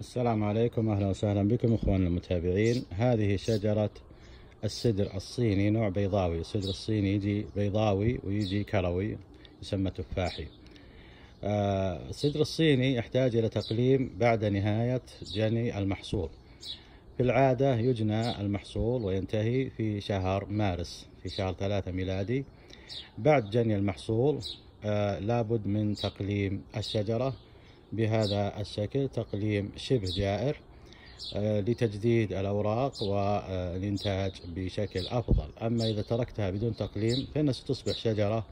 السلام عليكم اهلا وسهلا بكم اخواننا المتابعين هذه شجرة السدر الصيني نوع بيضاوي السدر الصيني يجي بيضاوي ويجي كروي يسمى تفاحي آه، السدر الصيني يحتاج الى تقليم بعد نهاية جني المحصول في العادة يجنى المحصول وينتهي في شهر مارس في شهر ثلاثة ميلادي بعد جني المحصول آه، لابد من تقليم الشجرة بهذا الشكل تقليم شبه جائر آه، لتجديد الأوراق والإنتاج بشكل أفضل أما إذا تركتها بدون تقليم فإنها ستصبح شجرة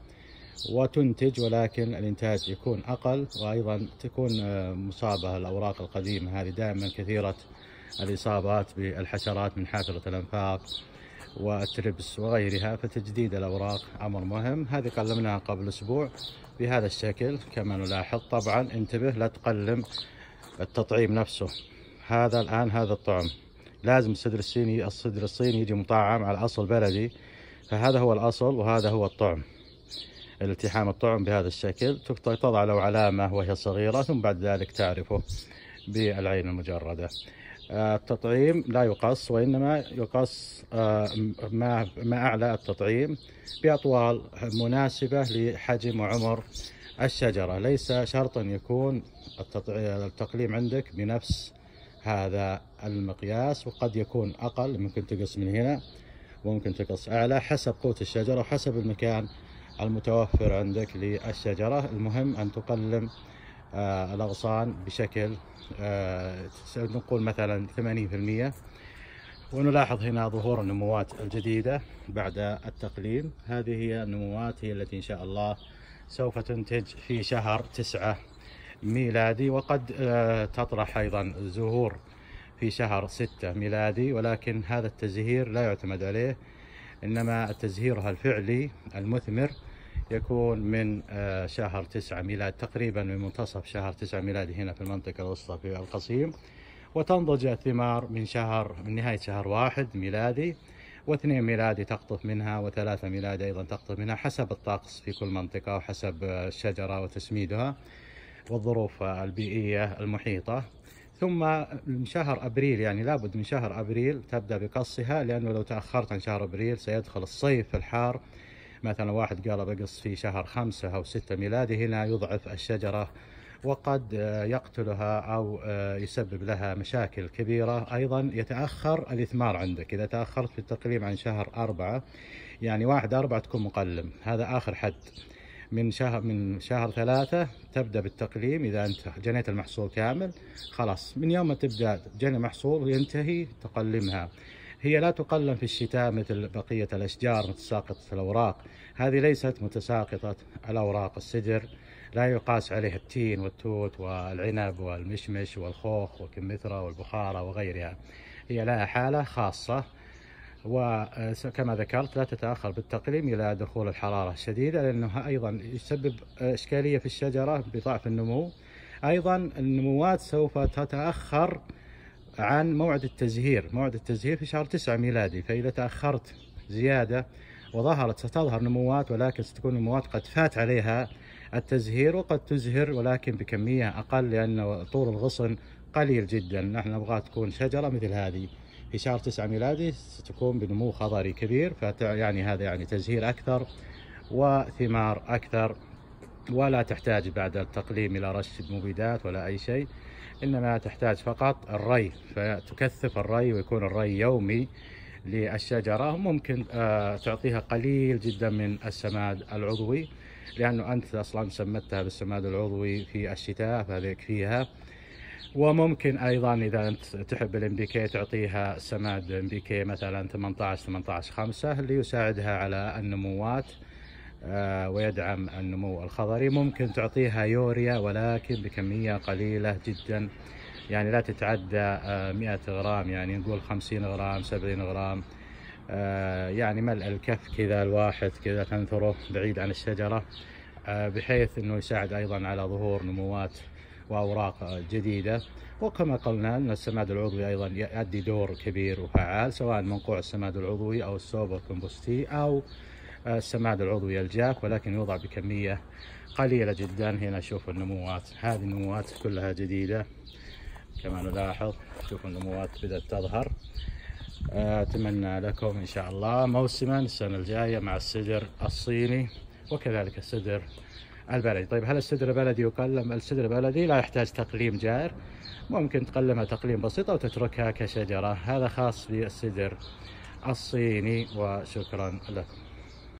وتنتج ولكن الإنتاج يكون أقل وأيضا تكون آه، مصابة الأوراق القديمة هذه دائما كثيرة الإصابات بالحشرات من حافرة الأنفاق وتربس وغيرها فتجديد الأوراق أمر مهم هذه قلمناها قبل أسبوع بهذا الشكل كما نلاحظ طبعا انتبه لا تقلم التطعيم نفسه هذا الآن هذا الطعم لازم الصدر الصيني الصدر الصيني يجي مطعم على أصل بلدي فهذا هو الأصل وهذا هو الطعم التحام الطعم بهذا الشكل تضع له علامة وهي صغيرة ثم بعد ذلك تعرفه بالعين المجردة التطعيم لا يقص وإنما يقص آه، ما أعلى التطعيم بأطوال مناسبة لحجم وعمر الشجرة ليس شرطا يكون التقليم عندك بنفس هذا المقياس وقد يكون أقل ممكن تقص من هنا وممكن تقص أعلى حسب قوة الشجرة وحسب المكان المتوفر عندك للشجرة المهم أن تقلم آه، الأغصان بشكل آه، نقول مثلا 80% ونلاحظ هنا ظهور النموات الجديدة بعد التقليم هذه هي النموات هي التي إن شاء الله سوف تنتج في شهر تسعة ميلادي وقد آه، تطرح أيضا زهور في شهر ستة ميلادي ولكن هذا التزهير لا يعتمد عليه إنما تزهيرها الفعلي المثمر يكون من آه، شهر 9 ميلاد تقريبا من منتصف شهر 9 ميلادي هنا في المنطقة الوسطى في القصيم وتنضج الثمار من شهر من نهاية شهر واحد ميلادي واثنين ميلادي تقطف منها وثلاثة ميلادي أيضا تقطف منها حسب الطقس في كل منطقة وحسب آه، الشجرة وتسميدها والظروف البيئية المحيطة ثم من شهر أبريل يعني لابد من شهر أبريل تبدأ بقصها لأنه لو تأخرت عن شهر أبريل سيدخل الصيف الحار مثلا واحد قال بقص في شهر خمسة أو ستة ميلادي هنا يضعف الشجرة وقد آه، يقتلها أو آه، يسبب لها مشاكل كبيرة أيضا يتأخر الإثمار عندك إذا تأخرت في التقليم عن شهر أربعة يعني واحد أربعة تكون مقلم هذا آخر حد من شهر من شهر ثلاثة تبدأ بالتقليم إذا أنت جنيت المحصول كامل خلاص من يوم ما تبدأ جني محصول وينتهي تقلمها هي لا تقلم في الشتاء مثل بقية الأشجار متساقطة الأوراق هذه ليست متساقطة الأوراق السجر لا يقاس عليها التين والتوت والعنب والمشمش والخوخ والكمثرة والبخارة وغيرها هي لها حالة خاصة وكما ذكرت لا تتأخر بالتقليم إلى دخول الحرارة الشديدة لأنها أيضا يسبب إشكالية في الشجرة بضعف النمو أيضا النموات سوف تتأخر عن موعد التزهير موعد التزهير في شهر 9 ميلادي فإذا تأخرت زيادة وظهرت ستظهر نموات ولكن ستكون نموات قد فات عليها التزهير وقد تزهر ولكن بكمية أقل لأن طول الغصن قليل جدا نحن نبغى تكون شجرة مثل هذه في شهر 9 ميلادي ستكون بنمو خضري كبير فيعني هذا يعني تزهير أكثر وثمار أكثر ولا تحتاج بعد التقليم إلى رش مبيدات ولا أي شيء إنما تحتاج فقط الري فتكثف الري ويكون الري يومي للشجرة ممكن آه، تعطيها قليل جدا من السماد العضوي لأنه أنت أصلا سمدتها بالسماد العضوي في الشتاء فهذا يكفيها وممكن ايضا اذا انت تحب الام بي كي تعطيها سماد ام بي كي مثلا 18 18 5 ليساعدها على النموات آه، ويدعم النمو الخضري ممكن تعطيها يوريا ولكن بكمية قليلة جدا يعني لا تتعدى 100 آه، غرام يعني نقول 50 غرام 70 غرام آه، يعني ملء الكف كذا الواحد كذا تنثره بعيد عن الشجرة بحيث انه يساعد ايضا على ظهور نموات واوراق جديده وكما قلنا ان السماد العضوي ايضا يؤدي دور كبير وفعال سواء منقوع السماد العضوي او السوبر كومبوستي او السماد العضوي الجاك ولكن يوضع بكمية قليلة جدا هنا شوفوا النموات هذه النموات كلها جديدة كما نلاحظ شوفوا النموات بدأت تظهر أتمنى لكم إن شاء الله موسما السنة الجاية مع السدر الصيني وكذلك السدر البلدي طيب هل السدر البلدي يقلم السدر البلدي لا يحتاج تقليم جائر ممكن تقلمها تقليم بسيطة وتتركها كشجرة هذا خاص بالسدر الصيني وشكرا لكم